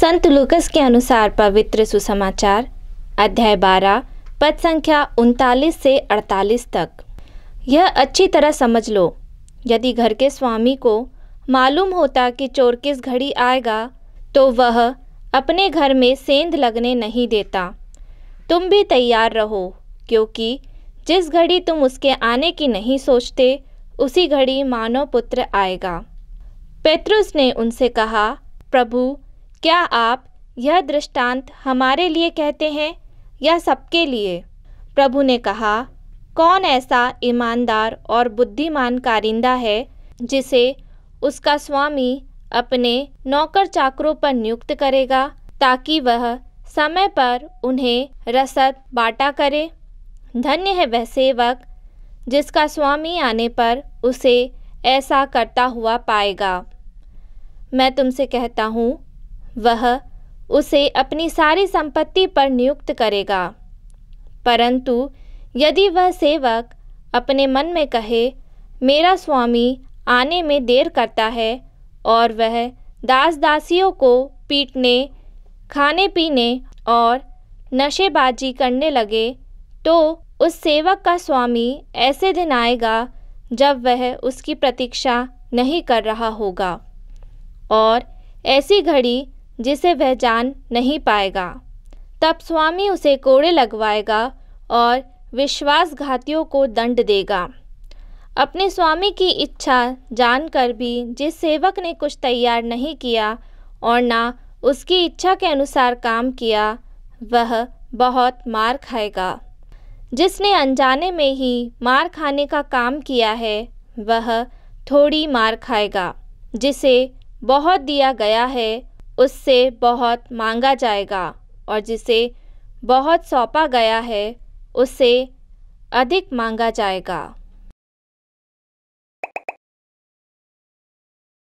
संत लुकस के अनुसार पवित्र सुसमाचार अध्याय 12 पद संख्या उनतालीस से 48 तक यह अच्छी तरह समझ लो यदि घर के स्वामी को मालूम होता कि चोर किस घड़ी आएगा तो वह अपने घर में सेंध लगने नहीं देता तुम भी तैयार रहो क्योंकि जिस घड़ी तुम उसके आने की नहीं सोचते उसी घड़ी मानव पुत्र आएगा पेत्रुस ने उनसे कहा प्रभु क्या आप यह दृष्टांत हमारे लिए कहते हैं या सबके लिए प्रभु ने कहा कौन ऐसा ईमानदार और बुद्धिमान कारिंदा है जिसे उसका स्वामी अपने नौकर चाकरों पर नियुक्त करेगा ताकि वह समय पर उन्हें रसद बाँटा करे धन्य है वह सेवक जिसका स्वामी आने पर उसे ऐसा करता हुआ पाएगा मैं तुमसे कहता हूँ वह उसे अपनी सारी संपत्ति पर नियुक्त करेगा परंतु यदि वह सेवक अपने मन में कहे मेरा स्वामी आने में देर करता है और वह दास दासियों को पीटने खाने पीने और नशेबाजी करने लगे तो उस सेवक का स्वामी ऐसे दिन आएगा जब वह उसकी प्रतीक्षा नहीं कर रहा होगा और ऐसी घड़ी जिसे वह जान नहीं पाएगा तब स्वामी उसे कोड़े लगवाएगा और विश्वासघातियों को दंड देगा अपने स्वामी की इच्छा जानकर भी जिस सेवक ने कुछ तैयार नहीं किया और ना उसकी इच्छा के अनुसार काम किया वह बहुत मार खाएगा जिसने अनजाने में ही मार खाने का काम किया है वह थोड़ी मार खाएगा जिसे बहुत दिया गया है उससे बहुत मांगा जाएगा और जिसे बहुत सौंपा गया है उसे अधिक मांगा जाएगा